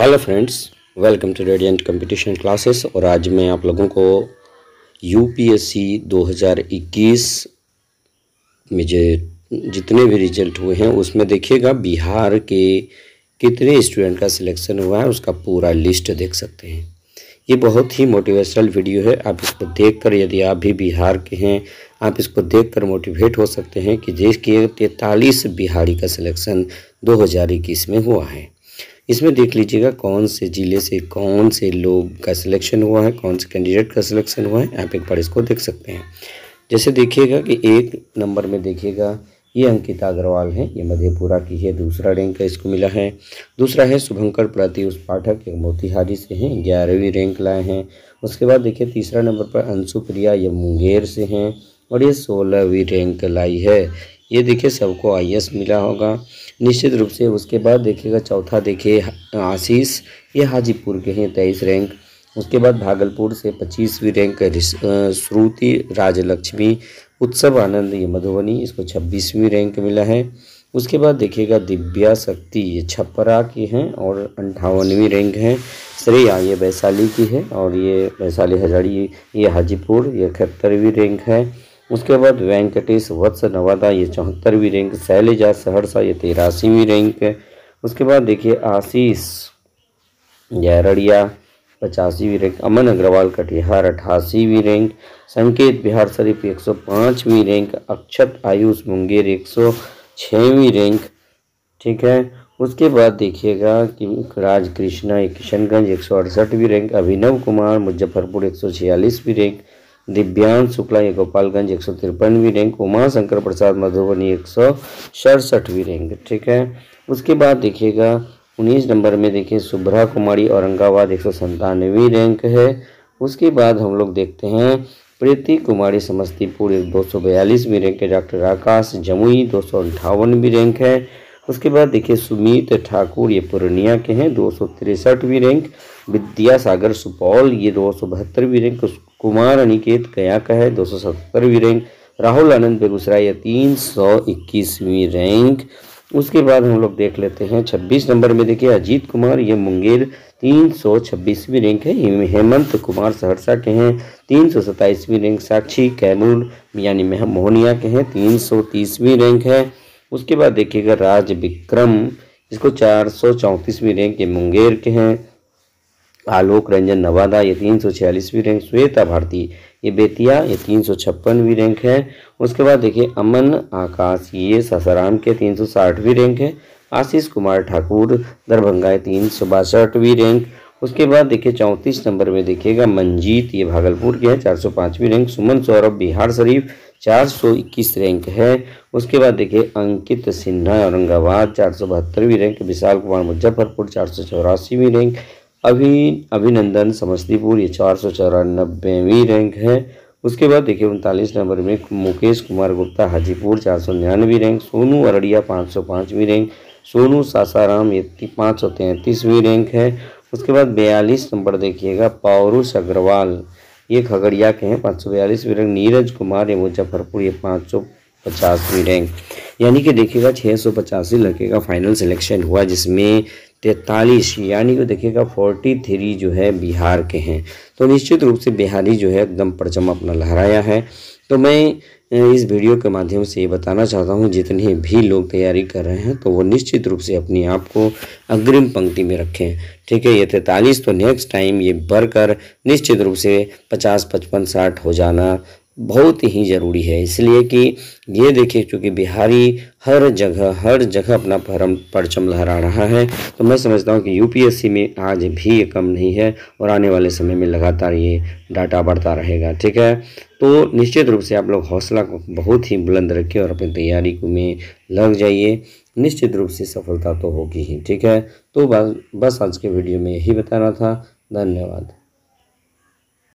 hello friends welcome to radiant competition classes और आज मैं आप लोगों को यूपीएससी 2021 में जो जितने भी रिजल्ट हुए हैं उसमें देखिएगा बिहार के कितने स्टूडेंट का सिलेक्शन हुआ है उसका पूरा लिस्ट देख सकते हैं ये बहुत ही मोटिवेशनल वीडियो है आप इसको देखकर यदि आप भी बिहार के हैं आप इसको देखकर मोटिवेट हो सकते हैं कि देश के तैतालीस बिहारी का सिलेक्शन 2021 में हुआ है इसमें देख लीजिएगा कौन से ज़िले से कौन से लोग का सिलेक्शन हुआ है कौन से कैंडिडेट का सिलेक्शन हुआ है आप एक बार इसको देख सकते हैं जैसे देखिएगा कि एक नंबर में देखिएगा ये अंकिता अग्रवाल हैं ये मधेपुरा की है दूसरा रैंक का इसको मिला है दूसरा है शुभंकर प्रति उस पाठक मोतिहारी से हैं ग्यारहवीं रैंक लाए हैं उसके बाद देखिए तीसरा नंबर पर अंशु प्रिया ये मुंगेर से हैं और ये सोलहवीं रैंक लाई है ये देखिए सबको आई मिला होगा निश्चित रूप से उसके बाद देखिएगा चौथा देखिए आशीष ये हाजीपुर के हैं तेईस रैंक उसके बाद भागलपुर से पच्चीसवीं रैंक श्रुति राजलक्ष्मी उत्सव आनंद ये मधुबनी इसको छब्बीसवीं रैंक मिला है उसके बाद देखिएगा दिव्या शक्ति ये छपरा की हैं और अंठावनवीं रैंक हैं श्रेया ये वैशाली की है और ये वैशाली हजारी ये हाजीपुर ये इकहत्तरवीं रैंक है उसके बाद वेंकटेश वत्स नवादा ये चौहत्तरवीं रैंक शैलजा सहरसा ये तेरासीवीं रैंक है उसके बाद देखिए आशीष जयरड़िया पचासीवीं रैंक अमन अग्रवाल कटिहार अठासीवीं रैंक संकेत बिहार शरीफ एक सौ पाँचवीं रैंक अक्षत आयुष मुंगेर एक सौ छवीं रैंक ठीक है उसके बाद देखिएगा कि राज कृष्णा किशनगंज एक सौ अड़सठवीं रैंक अभिनव कुमार मुजफ्फरपुर एक सौ छियालीसवीं रैंक दिव्यांश शुक्ला ये गोपालगंज एक सौ तिरपनवीं रैंक उमाशंकर प्रसाद मधुबनी एक सौ सड़सठवीं रैंक ठीक है उसके बाद देखिएगा उन्नीस नंबर में देखिए सुभ्रा कुमारी औरंगाबाद एक सौ रैंक है उसके बाद हम लोग देखते हैं प्रीति कुमारी समस्तीपुर एक दो सौ बयालीसवीं रैंक है डॉक्टर आकाश जमुई दो सौ अंठावनवीं रैंक है उसके बाद देखिए सुमित ठाकुर ये पूर्णिया के हैं दो सौ तिरसठवीं रैंक विद्यासागर सुपौल ये दो सौ बहत्तरवीं रैंक कुमार अनिकेत गया का है दो सौ सत्तरवीं रैंक राहुल आनंद बेगूसराय है तीन सौ इक्कीसवीं रैंक उसके बाद हम लोग देख लेते हैं छब्बीस नंबर में देखिए अजीत कुमार ये मुंगेर तीन सौ छब्बीसवीं रैंक है हेमंत कुमार सहरसा के हैं तीन सौ सत्ताईसवीं रैंक साक्षी कैमूर यानी मोहनिया के हैं तीन सौ तीसवीं रैंक है उसके बाद देखिएगा राज विक्रम इसको चार सौ चौंतीसवीं रैंक ये मुंगेर के हैं आलोक रंजन नवादा ये तीन सौ छियालीसवीं रैंक श्वेता भारती ये बेतिया ये तीन सौ छप्पनवीं रैंक है उसके बाद देखिए अमन आकाश ये सासाराम के तीन सौ साठवीं रैंक है आशीष कुमार ठाकुर दरभंगा ये तीन सौ बासठवीं रैंक उसके बाद देखिए चौंतीस नंबर में देखिएगा मंजीत ये भागलपुर के हैं चार सौ पाँचवीं रैंक सुमन सौरभ बिहार शरीफ चार सौ इक्कीस रैंक है उसके बाद देखिए अंकित सिन्हा औरंगाबाद चार सौ बहत्तरवीं रैंक विशाल कुमार मुजफ्फरपुर चार सौ चौरासीवीं रैंक अभी अभिनंदन समस्तीपुर ये चार सौ चौरानबेवीं रैंक है उसके बाद देखिए उनतालीस नंबर में मुकेश कुमार गुप्ता हाजीपुर चार सौ निन्यानवे रैंक सोनू अरड़िया पाँच सौ पाँचवीं रैंक सोनू सासाराम ये पाँच सौ तैंतीसवीं रैंक है उसके बाद बयालीस नंबर देखिएगा पौरुष अग्रवाल ये खगड़िया के हैं पाँच सौ बयालीसवीं रैंक नीरज कुमार ये मुजफ्फरपुर ये पाँच सौ पचासवीं रैंक यानी कि देखिएगा छः सौ पचासी लड़के का फाइनल सिलेक्शन हुआ जिसमें तैतालीस यानी कि देखिएगा फोर्टी थ्री जो है बिहार के हैं तो निश्चित रूप से बिहारी जो है एकदम परचम अपना लहराया है तो मैं इस वीडियो के माध्यम से ये बताना चाहता हूँ जितने भी लोग तैयारी कर रहे हैं तो वो निश्चित रूप से अपने आप को अग्रिम पंक्ति में रखें ठीक है ये तैतालीस तो नेक्स्ट टाइम ये बढ़कर निश्चित रूप से पचास पचपन साठ हो जाना बहुत ही ज़रूरी है इसलिए कि ये देखिए चूँकि बिहारी हर जगह हर जगह अपना परम परचम लहरा रहा है तो मैं समझता हूँ कि यूपीएससी में आज भी ये कम नहीं है और आने वाले समय में लगातार ये डाटा बढ़ता रहेगा ठीक है तो निश्चित रूप से आप लोग हौसला को बहुत ही बुलंद रखिए और अपनी तैयारी को में लग जाइए निश्चित रूप से सफलता तो होगी ही ठीक है तो बस आज के वीडियो में यही बताना था धन्यवाद